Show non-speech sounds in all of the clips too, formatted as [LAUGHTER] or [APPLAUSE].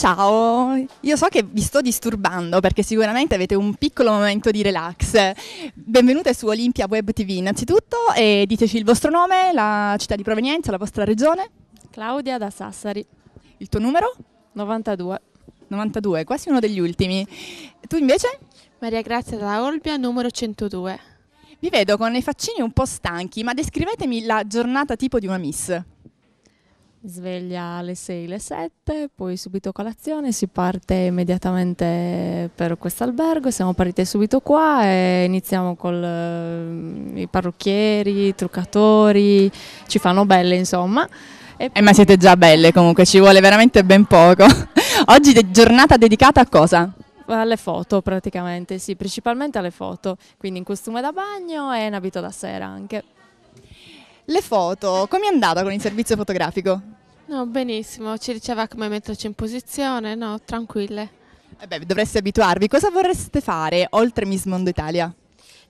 Ciao, io so che vi sto disturbando perché sicuramente avete un piccolo momento di relax. Benvenute su Olimpia Web TV innanzitutto e diteci il vostro nome, la città di provenienza, la vostra regione. Claudia da Sassari. Il tuo numero? 92. 92, quasi uno degli ultimi. Tu invece? Maria Grazia da Olbia, numero 102. Vi vedo con i faccini un po' stanchi, ma descrivetemi la giornata tipo di una miss sveglia alle 6, alle 7, poi subito colazione, si parte immediatamente per questo albergo, siamo partite subito qua e iniziamo con eh, i parrucchieri, i truccatori, ci fanno belle insomma. E... Eh, ma siete già belle comunque, ci vuole veramente ben poco. [LAUGHS] Oggi è giornata dedicata a cosa? Alle foto praticamente, sì, principalmente alle foto, quindi in costume da bagno e in abito da sera anche. Le foto, come è andata con il servizio fotografico? No, benissimo, ci diceva come metterci in posizione, no, tranquille. Eh beh, dovreste abituarvi. Cosa vorreste fare oltre Miss Mondo Italia?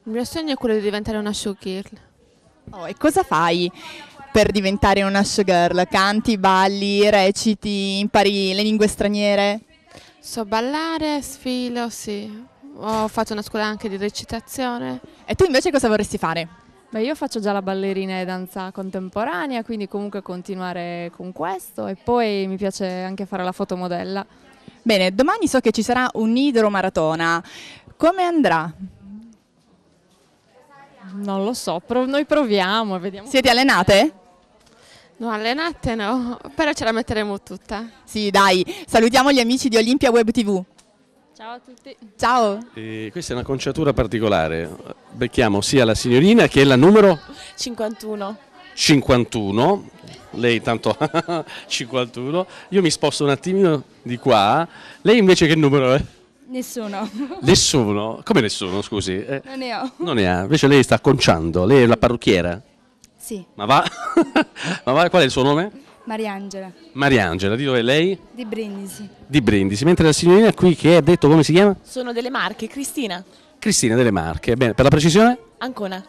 Il mio sogno è quello di diventare una showgirl. Oh, e cosa fai per diventare una showgirl? Canti, balli, reciti, impari le lingue straniere? So ballare, sfilo, sì. Ho fatto una scuola anche di recitazione. E tu invece cosa vorresti fare? Beh, io faccio già la ballerina e danza contemporanea, quindi comunque continuare con questo e poi mi piace anche fare la fotomodella. Bene, domani so che ci sarà un'idromaratona. Come andrà? Non lo so, pro noi proviamo e vediamo. Siete allenate? No, allenate no, però ce la metteremo tutta. Sì, dai, salutiamo gli amici di Olimpia Web TV. Ciao a tutti. Ciao. E questa è una conciatura particolare. Becchiamo sia la signorina che la numero 51. 51. Lei tanto 51. [LAUGHS] Io mi sposto un attimino di qua. Lei invece che numero è? Nessuno. [LAUGHS] Nessuno? Come nessuno, scusi? Eh, non ne ho. Non ne ha. Invece lei sta conciando. Lei è la parrucchiera? Sì. Ma va? [LAUGHS] Ma va? Qual è il suo nome? Mariangela. Mariangela, di dove è lei? Di Brindisi. Di Brindisi, mentre la signorina qui che ha detto come si chiama? Sono delle Marche, Cristina. Cristina delle Marche, bene, per la precisione? Ancona.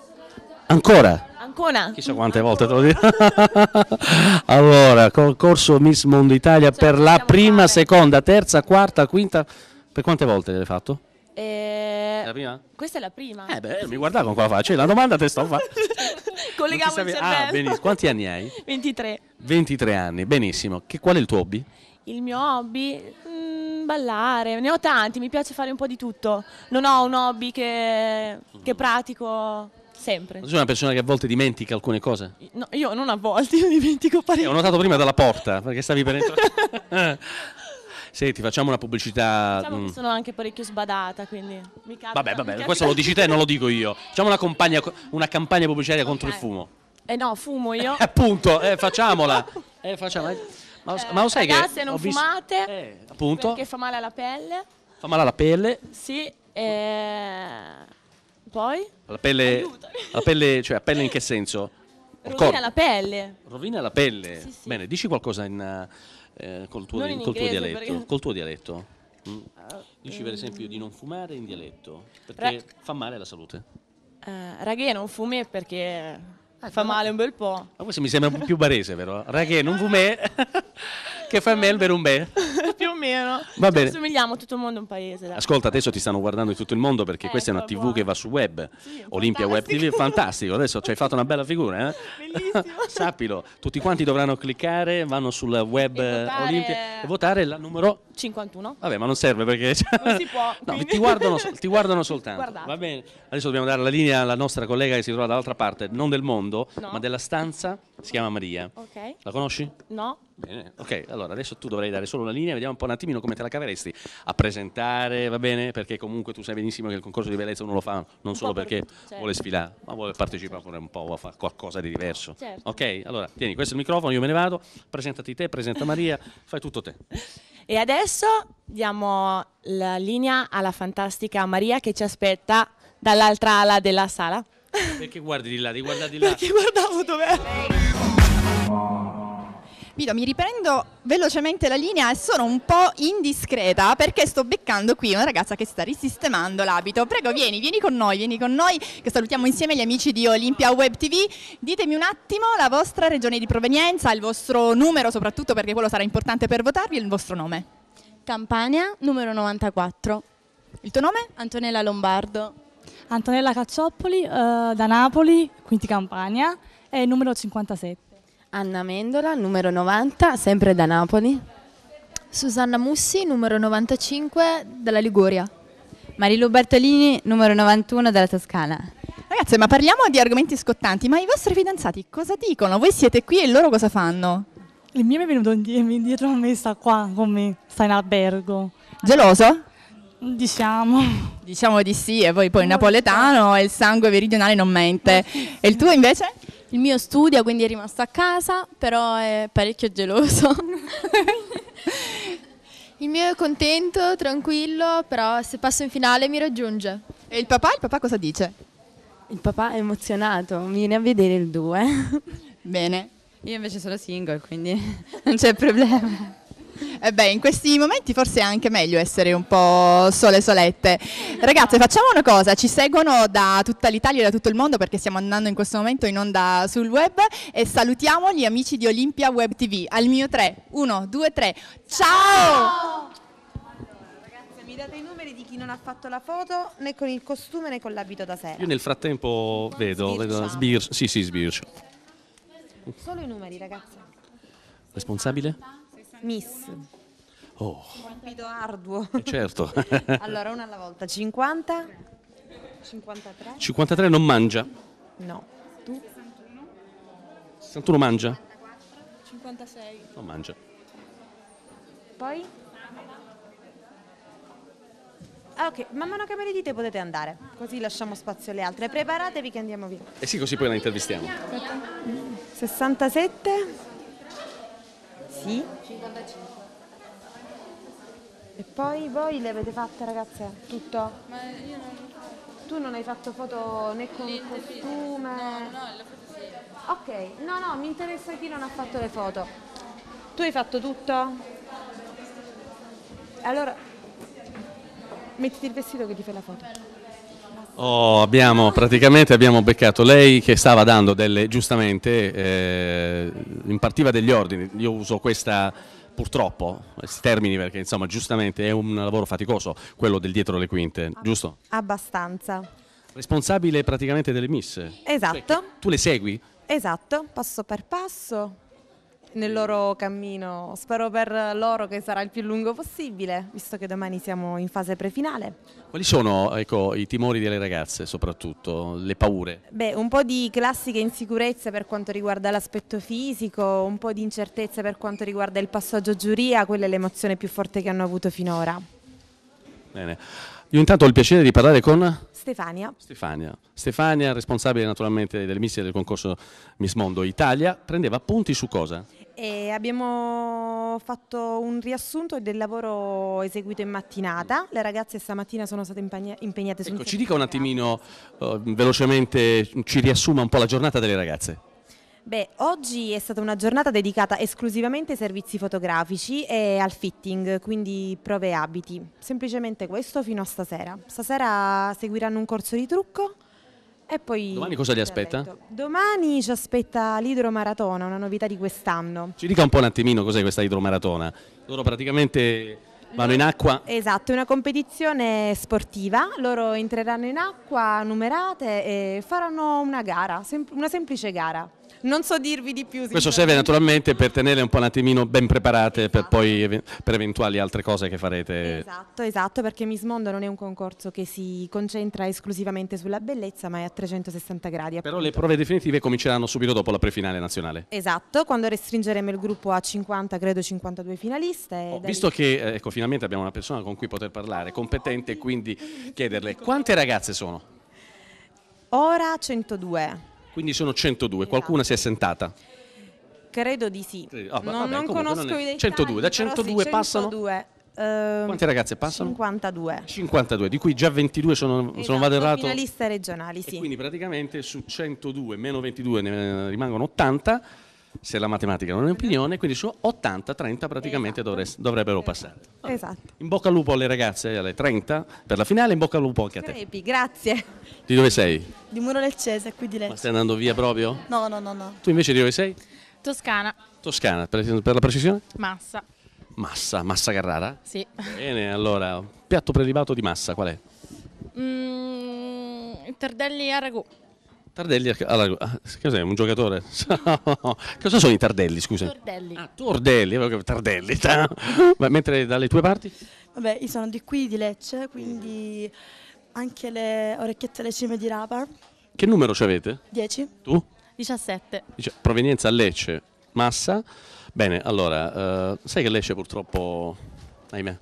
Ancora? Ancona. Chissà quante volte te lo dirò. [LAUGHS] allora, concorso Miss Mondo Italia cioè, per la prima, fare. seconda, terza, quarta, quinta. Per quante volte l'hai fatto? Eh, la prima? Questa è la prima. Eh beh, mi guardavo con quella faccia, la domanda te sto facendo. [LAUGHS] Collegavo sapevi... il ah, cervello. Ah, benissimo. Quanti anni hai? 23. 23 anni, benissimo. Che, qual è il tuo hobby? Il mio hobby? Mm, ballare. Ne ho tanti, mi piace fare un po' di tutto. Non ho un hobby che, che pratico sempre. Tu sei una persona che a volte dimentica alcune cose? No, io non a volte, io dimentico parecchio. Eh, ho notato prima dalla porta, perché stavi per entrare. [LAUGHS] Senti, facciamo una pubblicità. Diciamo che mm. sono anche parecchio sbadata, quindi mi capita. Vabbè, vabbè, questo lo dici te, non lo dico io. Facciamo una, compagna, una campagna pubblicitaria okay. contro il fumo. Eh no, fumo [LAUGHS] io. Eh, appunto, eh, facciamola. eh, facciamola. Ma, eh, ma lo sai ragazzi, che non visto... fumate, eh, appunto. perché fa male alla pelle. Fa male alla pelle. Sì, e... Poi? La pelle, la pelle, cioè, pelle in che senso? Rovina la pelle. Rovina la pelle. Sì, sì. Bene, dici qualcosa in... Uh... Eh, col, tuo, col, tuo dialetto, perché... col tuo dialetto. Mm. Eh, Dici per ehm, esempio di non fumare in dialetto, perché Ra- fa male alla salute. Uh, eh, ragazzi, non fumi perché ah, fa male un bel po'. Ma ah, questo mi sembra più barese, vero? Ragazzi, non fumè [LAUGHS] che fa male per un bel. più meno. Va bene. Somigliamo tutto il mondo a un paese. Dai. Ascolta, adesso ti stanno guardando in tutto il mondo perché eh, questa è una ecco, TV buona. che va su web. Sì, Olimpia fantastico. Web TV, fantastico. Adesso ci hai fatto una bella figura. Eh? Bellissimo. [LAUGHS] Sappilo, tutti quanti dovranno cliccare, vanno sul web e votare... Olimpia e votare la numero 51. Vabbè, ma non serve perché [LAUGHS] non si può. No, ti, guardano, ti, guardano, soltanto. Guardate. Va bene. Adesso dobbiamo dare la linea alla nostra collega che si trova dall'altra parte, non del mondo, no. ma della stanza. Si chiama Maria. Ok. La conosci? No. Bene, ok, allora adesso tu dovrai dare solo la linea, vediamo un po' un attimino come te la caveresti a presentare, va bene? Perché comunque tu sai benissimo che il concorso di bellezza uno lo fa non solo perché certo. vuole sfilare, ma vuole partecipare certo. un po' a fare qualcosa di diverso. Certo. Ok, allora tieni, questo è il microfono, io me ne vado, presentati te, presenta Maria, [LAUGHS] fai tutto te. E adesso diamo la linea alla fantastica Maria che ci aspetta dall'altra ala della sala. Perché guardi di là, di guardare di [LAUGHS] là. Perché guardavo dov'era. Vito, mi riprendo velocemente la linea e sono un po' indiscreta perché sto beccando qui una ragazza che sta risistemando l'abito. Prego, vieni, vieni con noi, vieni con noi, che salutiamo insieme gli amici di Olimpia Web TV. Ditemi un attimo la vostra regione di provenienza, il vostro numero soprattutto perché quello sarà importante per votarvi, il vostro nome. Campania, numero 94. Il tuo nome? Antonella Lombardo. Antonella Cacciopoli, uh, da Napoli, quindi Campania, è il numero 57. Anna Mendola, numero 90, sempre da Napoli. Susanna Mussi, numero 95, dalla Liguria. Marilu Bertolini, numero 91, dalla Toscana. Ragazzi, ma parliamo di argomenti scottanti, ma i vostri fidanzati cosa dicono? Voi siete qui e loro cosa fanno? Il mio è venuto dietro a me, sta qua con me, sta in albergo. Geloso? Diciamo. Diciamo di sì, e voi poi il napoletano e il sangue meridionale non mente. E il tuo invece? il mio studio, quindi è rimasto a casa, però è parecchio geloso. il mio è contento, tranquillo, però se passo in finale mi raggiunge. E il papà, il papà cosa dice? Il papà è emozionato, viene a vedere il 2. Bene. Io invece sono single, quindi [LAUGHS] non c'è problema. Eh beh, in questi momenti forse è anche meglio essere un po' sole solette. Ragazze, facciamo una cosa, ci seguono da tutta l'Italia e da tutto il mondo perché stiamo andando in questo momento in onda sul web e salutiamo gli amici di Olimpia Web TV. Al mio 3, 1, 2, 3. Ciao! Ciao! mi date i numeri di chi non ha fatto la foto né con il costume né con l'abito da sera. Io nel frattempo vedo, vedo sbircio. Sì, sì, sbircio. Solo i numeri, ragazzi. Responsabile? Miss. Oh. Compito arduo. Eh, certo. [LAUGHS] allora, una alla volta. 50? 53? 53 non mangia? No. Tu? 61. 61 mangia? 56. Non mangia. Poi? Ah, ok, man mano che me le dite potete andare, così lasciamo spazio alle altre. Preparatevi che andiamo via. E eh sì, così poi la intervistiamo. 67? Sì. E poi voi le avete fatte ragazze? Tutto? Ma io non... Tu non hai fatto foto né con Lì, costume? No, no, le foto sì. Ok, no, no, mi interessa chi non ha fatto le foto. Tu hai fatto tutto? Allora, mettiti il vestito che ti fai la foto. Oh, abbiamo, praticamente abbiamo beccato lei che stava dando delle, giustamente, eh, impartiva degli ordini, io uso questa purtroppo, questi termini perché insomma giustamente è un lavoro faticoso quello del dietro le quinte, giusto? Abbastanza. Responsabile praticamente delle miss? Esatto. Cioè, tu le segui? Esatto, passo per passo nel loro cammino. Spero per loro che sarà il più lungo possibile, visto che domani siamo in fase prefinale. Quali sono ecco, i timori delle ragazze soprattutto, le paure? Beh, un po' di classiche insicurezze per quanto riguarda l'aspetto fisico, un po' di incertezza per quanto riguarda il passaggio giuria, quella è l'emozione più forte che hanno avuto finora. Bene. Io intanto ho il piacere di parlare con... Stefania. Stefania. Stefania. responsabile naturalmente delle missioni del concorso Miss Mondo Italia, prendeva appunti su cosa? E abbiamo fatto un riassunto del lavoro eseguito in mattinata, le ragazze stamattina sono state impegnate sul Ecco, ci dica un attimino, uh, velocemente, ci riassuma un po' la giornata delle ragazze. Beh, oggi è stata una giornata dedicata esclusivamente ai servizi fotografici e al fitting, quindi prove e abiti. Semplicemente questo fino a stasera. Stasera seguiranno un corso di trucco, e poi Domani cosa li aspetta? Domani ci aspetta l'idromaratona, una novità di quest'anno. Ci dica un po' un attimino cos'è questa idromaratona. Loro praticamente vanno in acqua? Esatto, è una competizione sportiva, loro entreranno in acqua numerate e faranno una gara, una semplice gara. Non so dirvi di più. Questo serve naturalmente per tenere un po' un attimino ben preparate esatto. per poi per eventuali altre cose che farete. Esatto, esatto, perché Miss Mondo non è un concorso che si concentra esclusivamente sulla bellezza, ma è a 360 gradi. Appunto. Però le prove definitive cominceranno subito dopo la prefinale nazionale. Esatto, quando restringeremo il gruppo a 50, credo 52 finaliste. Oh, visto lì... che eh, ecco, finalmente abbiamo una persona con cui poter parlare, competente, quindi chiederle quante ragazze sono? Ora 102. Quindi sono 102, esatto. qualcuna si è sentata? Credo di sì. Oh, ah, non, vabbè, non conosco non è... i dettagli. 102, da 102 sì, passano? 102. Ehm, Quante ragazze passano? 52. 52, di cui già 22 sono, esatto, sono vaderrato. finaliste regionali, sì. E quindi praticamente su 102 meno 22 ne eh, rimangono 80 se la matematica non è un'opinione, quindi su 80-30 praticamente esatto. dovrebbero passare. Allora, esatto. In bocca al lupo alle ragazze alle 30 per la finale, in bocca al lupo anche a te. Crepi, grazie. Di dove sei? Di Muro Leccese, qui di Lecce. Ma stai andando via proprio? No, no, no, no. Tu invece di dove sei? Toscana. Toscana, per, per la precisione? Massa. Massa, Massa Carrara? Sì. Bene, allora, piatto prelibato di Massa qual è? Mm, tardelli a ragù. Tardelli, allora, ah, cos'è? Un giocatore? [LAUGHS] Cosa sono i Tardelli, scusa? Tordelli. Ah, Tordelli, Tardelli. Ma mentre dalle tue parti? Vabbè, io sono di qui, di Lecce, quindi anche le orecchiette alle cime di Rapa. Che numero ci avete? 10. Tu? 17. Provenienza a Lecce, Massa. Bene, allora, eh, sai che Lecce purtroppo, ahimè.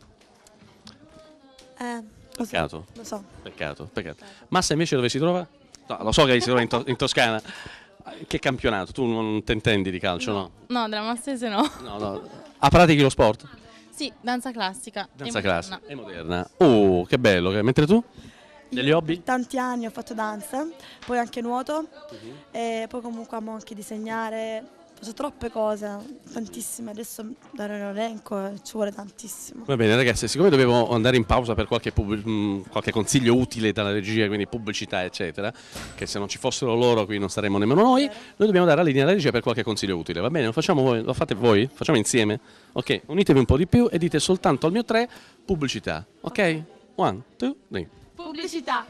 Eh, peccato. Lo so. Peccato, peccato. Massa invece dove si trova? No, lo so che hai sicuramente in, to in Toscana. Che campionato? Tu non ti intendi di calcio, no? No, no della Mastese no. no, no. Ah, pratichi lo sport? Sì, danza classica. Danza classica e moderna. Oh, che bello. Mentre tu? Degli hobby? tanti anni ho fatto danza, poi anche nuoto, uh mhm. -huh. e poi comunque amo anche disegnare, ho troppe cose, tantissime, adesso dare un elenco eh, ci vuole tantissimo. Va bene ragazzi, siccome dovevo andare in pausa per qualche, mm, qualche, consiglio utile dalla regia, quindi pubblicità eccetera, che se non ci fossero loro qui non saremmo nemmeno noi, noi dobbiamo dare la linea alla regia per qualche consiglio utile, va bene? Lo, facciamo voi, lo fate voi? Facciamo insieme? Ok, unitevi un po' di più e dite soltanto al mio 3 pubblicità, ok? okay. One, two, three. Pubblicità.